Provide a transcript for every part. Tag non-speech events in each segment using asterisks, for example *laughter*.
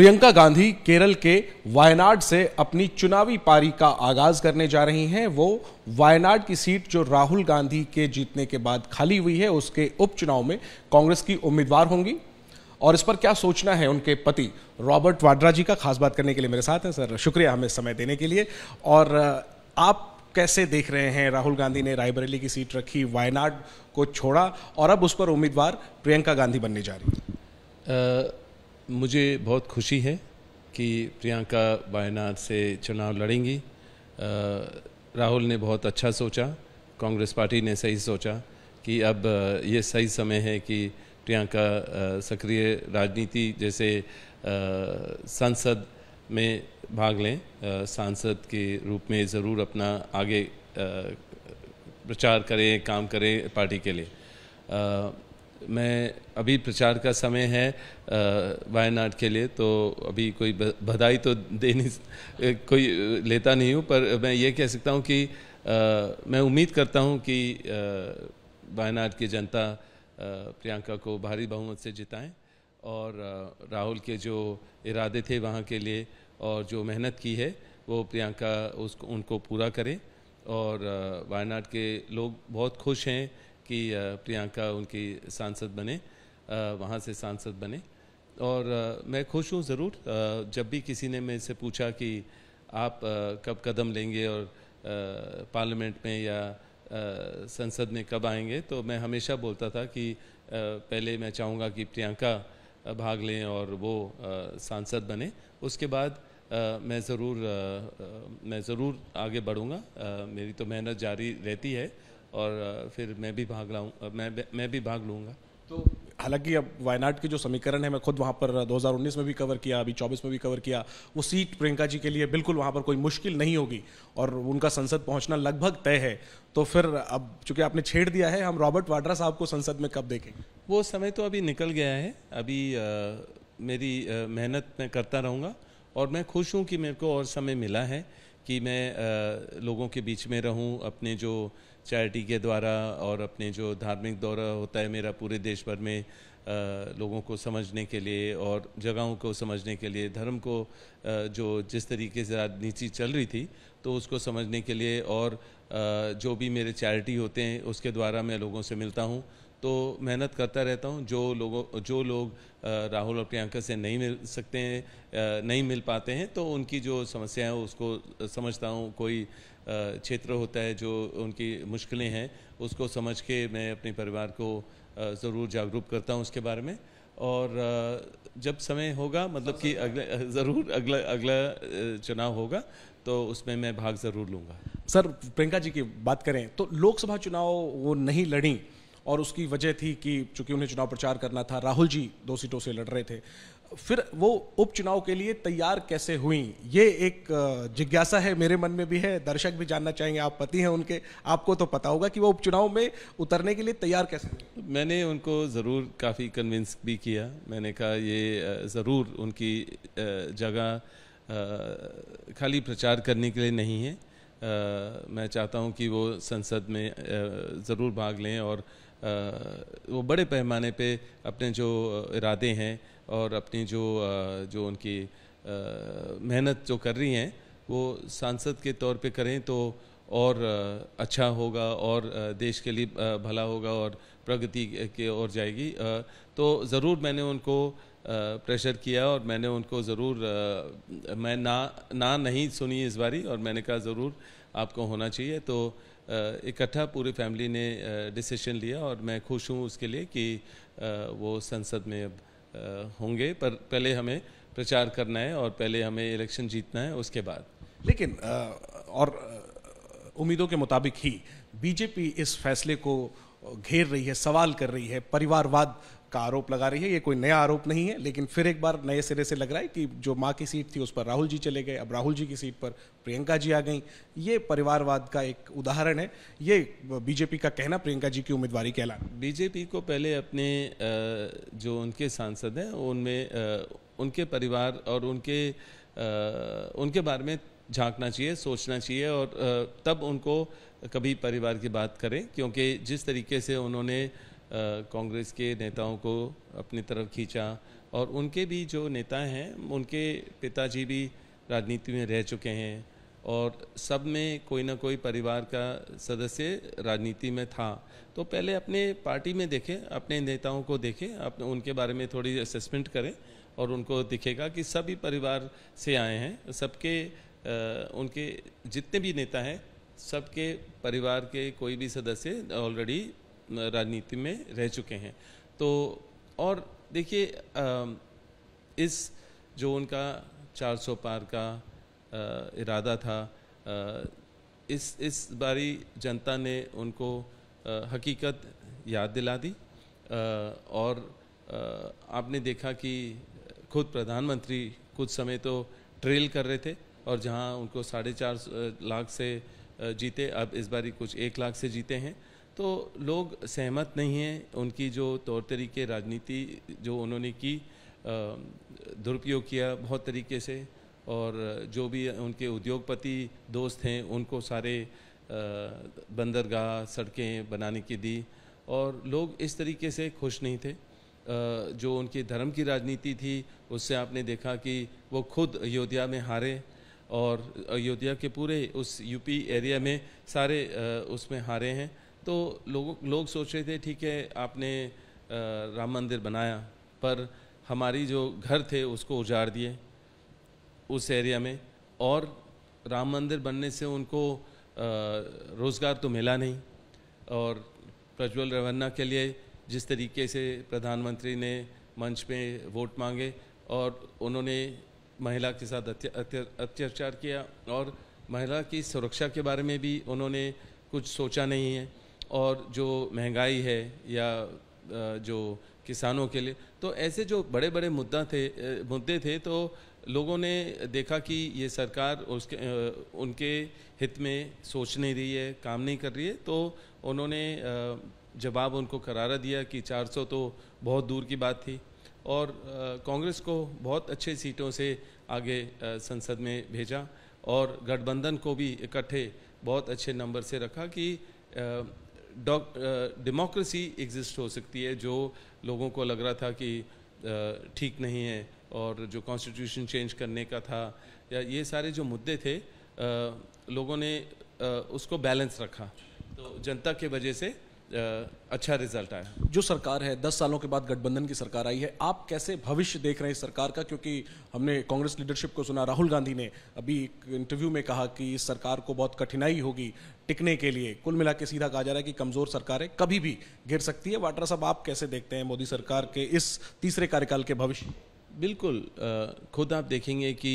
प्रियंका गांधी केरल के वायनाड से अपनी चुनावी पारी का आगाज करने जा रही हैं वो वायनाड की सीट जो राहुल गांधी के जीतने के बाद खाली हुई है उसके उपचुनाव में कांग्रेस की उम्मीदवार होंगी और इस पर क्या सोचना है उनके पति रॉबर्ट वाड्रा जी का खास बात करने के लिए मेरे साथ हैं सर शुक्रिया हमें समय देने के लिए और आप कैसे देख रहे हैं राहुल गांधी ने रायबरेली की सीट रखी वायनाड को छोड़ा और अब उस पर उम्मीदवार प्रियंका गांधी बनने जा रही मुझे बहुत खुशी है कि प्रियंका वायनाड से चुनाव लड़ेंगी राहुल ने बहुत अच्छा सोचा कांग्रेस पार्टी ने सही सोचा कि अब ये सही समय है कि प्रियंका सक्रिय राजनीति जैसे संसद में भाग लें सांसद के रूप में ज़रूर अपना आगे प्रचार करें काम करें पार्टी के लिए मैं अभी प्रचार का समय है वायनाड के लिए तो अभी कोई बधाई तो देनी कोई लेता नहीं हूँ पर मैं ये कह सकता हूँ कि आ, मैं उम्मीद करता हूँ कि वायनाड की जनता प्रियंका को भारी बहुमत से जिताएं और राहुल के जो इरादे थे वहाँ के लिए और जो मेहनत की है वो प्रियंका उसको उनको पूरा करें और वायनाड के लोग बहुत खुश हैं कि प्रियंका उनकी सांसद बने वहाँ से सांसद बने और मैं खुश हूँ ज़रूर जब भी किसी ने मेरे से पूछा कि आप कब कदम लेंगे और पार्लियामेंट में या संसद में कब आएंगे तो मैं हमेशा बोलता था कि पहले मैं चाहूँगा कि प्रियंका भाग लें और वो सांसद बने उसके बाद मैं ज़रूर मैं ज़रूर आगे बढ़ूँगा मेरी तो मेहनत जारी रहती है और फिर मैं भी भाग लाऊँ मैं मैं भी भाग लूँगा तो हालांकि अब वायनाड के जो समीकरण है मैं खुद वहाँ पर 2019 में भी कवर किया अभी 24 में भी कवर किया वो सीट प्रियंका जी के लिए बिल्कुल वहाँ पर कोई मुश्किल नहीं होगी और उनका संसद पहुँचना लगभग तय है तो फिर अब चूंकि आपने छेड़ दिया है हम रॉबर्ट वाड्रा साहब को संसद में कब देखेंगे वो समय तो अभी निकल गया है अभी आ, मेरी मेहनत मैं करता रहूँगा और मैं खुश हूँ कि मेरे को और समय मिला है कि मैं लोगों के बीच में रहूं अपने जो चैरिटी के द्वारा और अपने जो धार्मिक दौरा होता है मेरा पूरे देश भर में लोगों को समझने के लिए और जगहों को समझने के लिए धर्म को जो जिस तरीके से राजनीति चल रही थी तो उसको समझने के लिए और जो भी मेरे चैरिटी होते हैं उसके द्वारा मैं लोगों से मिलता हूँ तो मेहनत करता रहता हूँ जो लोगों जो लोग राहुल और प्रियंका से नहीं मिल सकते हैं नहीं मिल पाते हैं तो उनकी जो समस्याएं उसको समझता हूँ कोई क्षेत्र होता है जो उनकी मुश्किलें हैं उसको समझ के मैं अपने परिवार को ज़रूर जागरूक करता हूँ उसके बारे में और जब समय होगा मतलब कि अगले ज़रूर अगला अगला चुनाव होगा तो उसमें मैं भाग ज़रूर लूँगा सर प्रियंका जी की बात करें तो लोकसभा चुनाव वो नहीं लड़ी और उसकी वजह थी कि चूंकि उन्हें चुनाव प्रचार करना था राहुल जी दो सीटों से लड़ रहे थे फिर वो उपचुनाव के लिए तैयार कैसे हुई ये एक जिज्ञासा है मेरे मन में भी है दर्शक भी जानना चाहेंगे आप पति हैं उनके आपको तो पता होगा कि वो उपचुनाव में उतरने के लिए तैयार कैसे हुई मैंने उनको ज़रूर काफ़ी कन्विंस भी किया मैंने कहा ये ज़रूर उनकी जगह खाली प्रचार करने के लिए नहीं है मैं चाहता हूँ कि वो संसद में ज़रूर भाग लें और वो बड़े पैमाने पे अपने जो इरादे हैं और अपनी जो जो उनकी मेहनत जो कर रही हैं वो सांसद के तौर पे करें तो और अच्छा होगा और देश के लिए भला होगा और प्रगति के ओर जाएगी तो ज़रूर मैंने उनको प्रेशर किया और मैंने उनको ज़रूर मैं ना ना नहीं सुनी इस बारी और मैंने कहा ज़रूर आपको होना चाहिए तो इकट्ठा पूरी फैमिली ने डिसीशन लिया और मैं खुश हूँ उसके लिए कि वो संसद में अब होंगे पर पहले हमें प्रचार करना है और पहले हमें इलेक्शन जीतना है उसके बाद लेकिन और उम्मीदों के मुताबिक ही बीजेपी इस फैसले को घेर रही है सवाल कर रही है परिवारवाद का आरोप लगा रही है ये कोई नया आरोप नहीं है लेकिन फिर एक बार नए सिरे से लग रहा है कि जो माँ की सीट थी उस पर राहुल जी चले गए अब राहुल जी की सीट पर प्रियंका जी आ गई ये परिवारवाद का एक उदाहरण है ये बीजेपी का कहना प्रियंका जी की उम्मीदवारी के ऐलान बीजेपी को पहले अपने जो उनके सांसद हैं उनमें उनके परिवार और उनके उनके बारे में झांकना चाहिए सोचना चाहिए और तब उनको कभी परिवार की बात करें क्योंकि जिस तरीके से उन्होंने कांग्रेस के नेताओं को अपनी तरफ खींचा और उनके भी जो नेता हैं उनके पिताजी भी राजनीति में रह चुके हैं और सब में कोई ना कोई परिवार का सदस्य राजनीति में था तो पहले अपने पार्टी में देखें अपने नेताओं को देखें अपने उनके बारे में थोड़ी असेसमेंट करें और उनको दिखेगा कि सभी परिवार से आए हैं सबके उनके जितने भी नेता हैं सबके परिवार के कोई भी सदस्य ऑलरेडी राजनीति में रह चुके हैं तो और देखिए इस जो उनका 400 पार का इरादा था इस इस बारी जनता ने उनको हकीकत याद दिला दी और आपने देखा कि खुद प्रधानमंत्री कुछ समय तो ट्रेल कर रहे थे और जहां उनको साढ़े चार लाख से जीते अब इस बारी कुछ एक लाख से जीते हैं तो लोग सहमत नहीं हैं उनकी जो तौर तरीके राजनीति जो उन्होंने की दुरुपयोग किया बहुत तरीके से और जो भी उनके उद्योगपति दोस्त हैं उनको सारे बंदरगाह सड़कें बनाने की दी और लोग इस तरीके से खुश नहीं थे जो उनके धर्म की राजनीति थी उससे आपने देखा कि वो खुद अयोध्या में हारे और अयोध्या के पूरे उस यूपी एरिया में सारे उसमें हारे हैं तो लोगों लोग सोच रहे थे ठीक है आपने राम मंदिर बनाया पर हमारी जो घर थे उसको उजाड़ दिए उस एरिया में और राम मंदिर बनने से उनको रोज़गार तो मिला नहीं और प्रज्वल रवन्ना के लिए जिस तरीके से प्रधानमंत्री ने मंच पे वोट मांगे और उन्होंने महिला के साथ अत्याचार किया और महिला की सुरक्षा के बारे में भी उन्होंने कुछ सोचा नहीं है और जो महंगाई है या जो किसानों के लिए तो ऐसे जो बड़े बड़े मुद्दा थे मुद्दे थे तो लोगों ने देखा कि ये सरकार उसके उनके हित में सोच नहीं रही है काम नहीं कर रही है तो उन्होंने जवाब उनको करारा दिया कि 400 तो बहुत दूर की बात थी और कांग्रेस को बहुत अच्छे सीटों से आगे संसद में भेजा और गठबंधन को भी इकट्ठे बहुत अच्छे नंबर से रखा कि डेमोक्रेसी एग्जिस्ट हो सकती है जो लोगों को लग रहा था कि ठीक नहीं है और जो कॉन्स्टिट्यूशन चेंज करने का था या ये सारे जो मुद्दे थे लोगों ने उसको बैलेंस रखा तो जनता के वजह से अच्छा रिजल्ट आया जो सरकार है दस सालों के बाद गठबंधन की सरकार आई है आप कैसे भविष्य देख रहे हैं इस सरकार का क्योंकि हमने कांग्रेस लीडरशिप को सुना राहुल गांधी ने अभी एक इंटरव्यू में कहा कि इस सरकार को बहुत कठिनाई होगी टिकने के लिए कुल मिला के सीधा कहा जा रहा है कि कमजोर सरकार है कभी भी घिर सकती है वाड्रा साहब आप कैसे देखते हैं मोदी सरकार के इस तीसरे कार्यकाल के भविष्य बिल्कुल खुद आप देखेंगे कि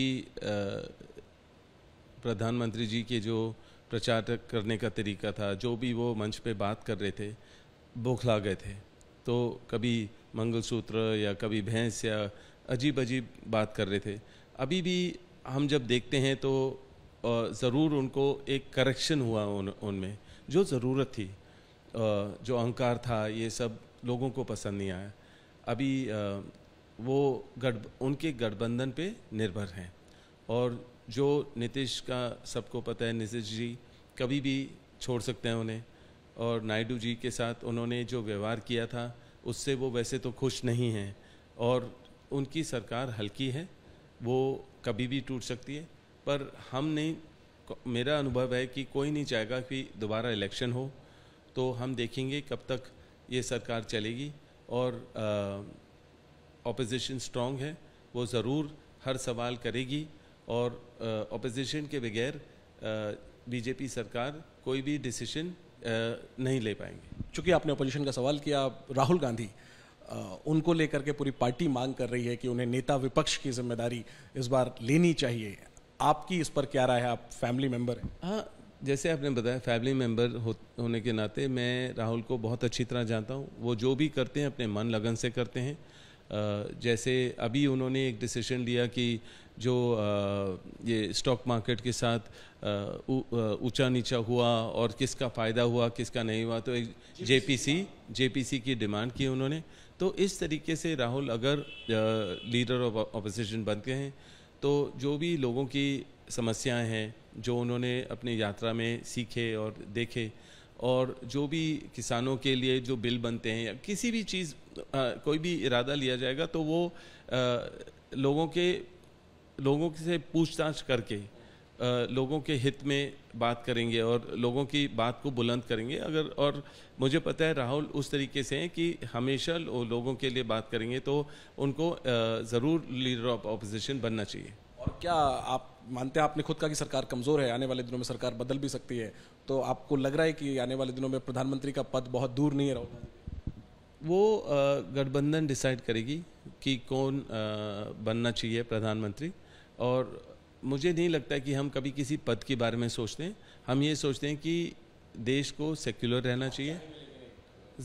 प्रधानमंत्री जी के जो प्रचार करने का तरीका था जो भी वो मंच पे बात कर रहे थे बौखला गए थे तो कभी मंगलसूत्र या कभी भैंस या अजीब अजीब बात कर रहे थे अभी भी हम जब देखते हैं तो ज़रूर उनको एक करेक्शन हुआ उन उनमें जो ज़रूरत थी जो अहंकार था ये सब लोगों को पसंद नहीं आया अभी वो गठ उनके गठबंधन पे निर्भर हैं और जो नीतीश का सबको पता है नीतीश जी कभी भी छोड़ सकते हैं उन्हें और नायडू जी के साथ उन्होंने जो व्यवहार किया था उससे वो वैसे तो खुश नहीं हैं और उनकी सरकार हल्की है वो कभी भी टूट सकती है पर हम नहीं मेरा अनुभव है कि कोई नहीं चाहेगा कि दोबारा इलेक्शन हो तो हम देखेंगे कब तक ये सरकार चलेगी और ऑपोजिशन स्ट्रांग है वो ज़रूर हर सवाल करेगी और अपोजिशन के बगैर बीजेपी सरकार कोई भी डिसीजन नहीं ले पाएंगे चूंकि आपने अपोजिशन का सवाल किया राहुल गांधी आ, उनको लेकर के पूरी पार्टी मांग कर रही है कि उन्हें नेता विपक्ष की जिम्मेदारी इस बार लेनी चाहिए आपकी इस पर क्या राय है आप फैमिली मेंबर हैं हाँ जैसे आपने बताया फैमिली मेंबर हो, होने के नाते मैं राहुल को बहुत अच्छी तरह जानता हूँ वो जो भी करते हैं अपने मन लगन से करते हैं जैसे अभी उन्होंने एक डिसीजन लिया कि जो ये स्टॉक मार्केट के साथ ऊंचा नीचा हुआ और किसका फ़ायदा हुआ किसका नहीं हुआ तो एक जेपीसी जेपीसी की डिमांड की उन्होंने तो इस तरीके से राहुल अगर लीडर ऑफ अपोजिशन बन गए हैं तो जो भी लोगों की समस्याएं हैं जो उन्होंने अपनी यात्रा में सीखे और देखे और जो भी किसानों के लिए जो बिल बनते हैं या किसी भी चीज़ कोई भी इरादा लिया जाएगा तो वो आ, लोगों के लोगों से पूछताछ करके आ, लोगों के हित में बात करेंगे और लोगों की बात को बुलंद करेंगे अगर और मुझे पता है राहुल उस तरीके से हैं कि हमेशा लो, लोगों के लिए बात करेंगे तो उनको ज़रूर लीडर ऑफ अपोजिशन बनना चाहिए और क्या आप मानते हैं आपने खुद का कि सरकार कमज़ोर है आने वाले दिनों में सरकार बदल भी सकती है तो आपको लग रहा है कि आने वाले दिनों में प्रधानमंत्री का पद बहुत दूर नहीं रहा वो गठबंधन डिसाइड करेगी कि कौन बनना चाहिए प्रधानमंत्री और मुझे नहीं लगता कि हम कभी किसी पद के बारे में सोचते हैं हम ये सोचते हैं कि देश को सेक्युलर रहना चाहिए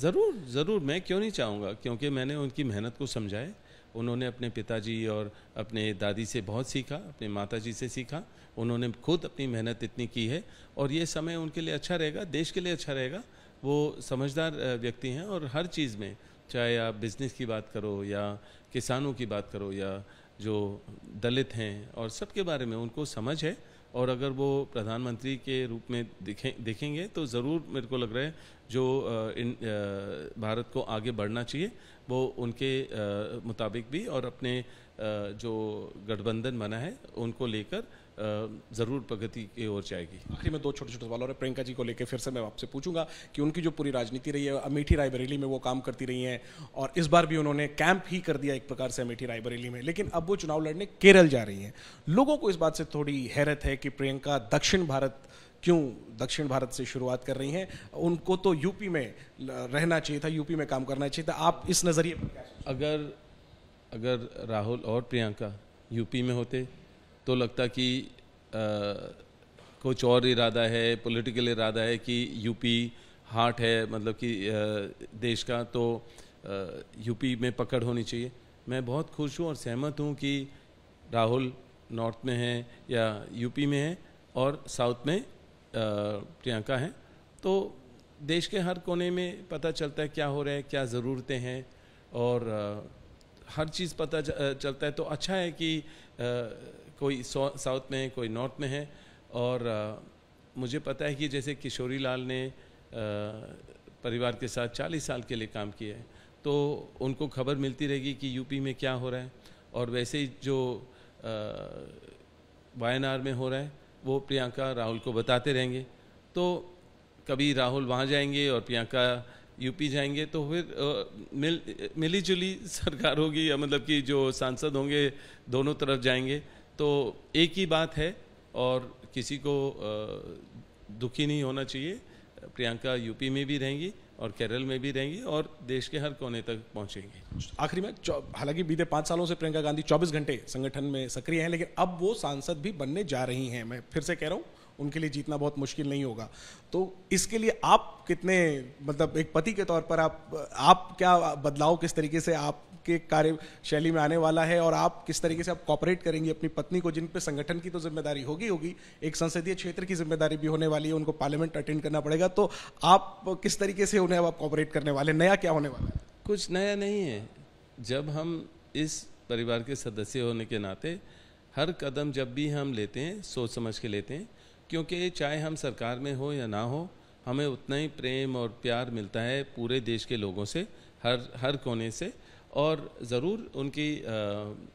ज़रूर ज़रूर मैं क्यों नहीं चाहूँगा क्योंकि मैंने उनकी मेहनत को समझाया उन्होंने अपने पिताजी और अपने दादी से बहुत सीखा अपने माताजी से सीखा उन्होंने खुद अपनी मेहनत इतनी की है और ये समय उनके लिए अच्छा रहेगा देश के लिए अच्छा रहेगा वो समझदार व्यक्ति हैं और हर चीज़ में चाहे आप बिज़नेस की बात करो या किसानों की बात करो या जो दलित हैं और सबके बारे में उनको समझ है और अगर वो प्रधानमंत्री के रूप में देखें देखेंगे तो ज़रूर मेरे को लग रहा है जो इन भारत को आगे बढ़ना चाहिए वो उनके मुताबिक भी और अपने जो गठबंधन बना है उनको लेकर ज़रूर प्रगति की ओर जाएगी आखिरी में दो छोटे छोटे सवाल और प्रियंका जी को लेकर फिर से मैं आपसे पूछूंगा कि उनकी जो पूरी राजनीति रही है अमेठी रायबरेली में वो काम करती रही हैं और इस बार भी उन्होंने कैंप ही कर दिया एक प्रकार से अमेठी रायबरेली में लेकिन अब वो चुनाव लड़ने केरल जा रही हैं लोगों को इस बात से थोड़ी हैरत है कि प्रियंका दक्षिण भारत क्यों दक्षिण भारत से शुरुआत कर रही हैं उनको तो यूपी में रहना चाहिए था यूपी में काम करना चाहिए था आप इस नज़रिए अगर अगर राहुल और प्रियंका यूपी में होते तो लगता कि कुछ और इरादा है पॉलिटिकल इरादा है कि यूपी हार्ट है मतलब कि देश का तो यूपी में पकड़ होनी चाहिए मैं बहुत खुश हूँ और सहमत हूँ कि राहुल नॉर्थ में है या यूपी में है और साउथ में प्रियंका हैं तो देश के हर कोने में पता चलता है क्या हो रहा है क्या ज़रूरतें हैं और हर चीज़ पता चलता है तो अच्छा है कि कोई साउथ में है कोई नॉर्थ में है और मुझे पता है कि जैसे किशोरी लाल ने परिवार के साथ 40 साल के लिए काम किया है तो उनको खबर मिलती रहेगी कि यूपी में क्या हो रहा है और वैसे ही जो वायनार में हो रहा है वो प्रियंका राहुल को बताते रहेंगे तो कभी राहुल वहाँ जाएंगे और प्रियंका यूपी जाएंगे तो फिर मिल मिली जुली सरकार होगी या मतलब कि जो सांसद होंगे दोनों तरफ जाएंगे तो एक ही बात है और किसी को दुखी नहीं होना चाहिए प्रियंका यूपी में भी रहेंगी और केरल में भी रहेंगी और देश के हर कोने तक पहुंचेंगी आखिरी में हालांकि बीते पाँच सालों से प्रियंका गांधी 24 घंटे संगठन में सक्रिय हैं लेकिन अब वो सांसद भी बनने जा रही हैं मैं फिर से कह रहा हूँ उनके लिए जीतना बहुत मुश्किल नहीं होगा तो इसके लिए आप कितने मतलब एक पति के तौर पर आप आप क्या बदलाव किस तरीके से आपके कार्यशैली में आने वाला है और आप किस तरीके से आप कॉपरेट करेंगे अपनी पत्नी को जिन पर संगठन की तो जिम्मेदारी होगी होगी एक संसदीय क्षेत्र की जिम्मेदारी भी होने वाली है उनको पार्लियामेंट अटेंड करना पड़ेगा तो आप किस तरीके से उन्हें अब आप कॉपरेट करने वाले नया क्या होने वाला है कुछ नया नहीं है जब हम इस परिवार के सदस्य होने के नाते हर कदम जब भी हम लेते हैं सोच समझ के लेते हैं क्योंकि चाहे हम सरकार में हो या ना हो हमें उतना ही प्रेम और प्यार मिलता है पूरे देश के लोगों से हर हर कोने से और ज़रूर उनकी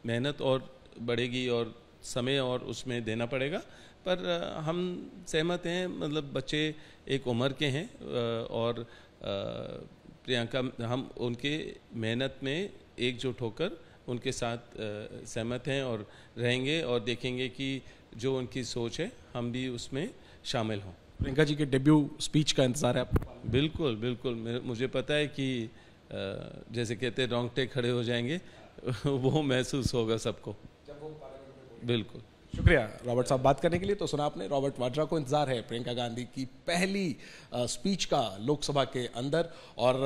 मेहनत और बढ़ेगी और समय और उसमें देना पड़ेगा पर हम सहमत हैं मतलब बच्चे एक उम्र के हैं और प्रियंका हम उनके मेहनत में एकजुट होकर उनके साथ सहमत हैं और रहेंगे और देखेंगे कि जो उनकी सोच है हम भी उसमें शामिल हों प्रियंका जी के डेब्यू स्पीच का इंतज़ार है आप बिल्कुल बिल्कुल मुझे पता है कि जैसे कहते हैं रोंगटे खड़े हो जाएंगे *laughs* वो महसूस होगा सबको बिल्कुल शुक्रिया रॉबर्ट साहब बात करने के लिए तो सुना आपने रॉबर्ट वाड्रा को इंतजार है प्रियंका गांधी की पहली स्पीच का लोकसभा के अंदर और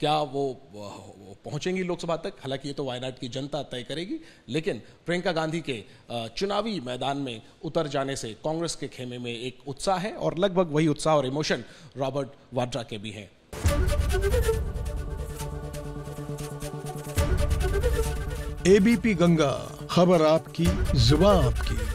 क्या वो पहुंचेंगी लोकसभा तक हालांकि ये तो वायनाड की जनता तय करेगी लेकिन प्रियंका गांधी के चुनावी मैदान में उतर जाने से कांग्रेस के खेमे में एक उत्साह है और लगभग वही उत्साह और इमोशन रॉबर्ट वाड्रा के भी हैं एबीपी गंगा खबर आपकी जुबा आपकी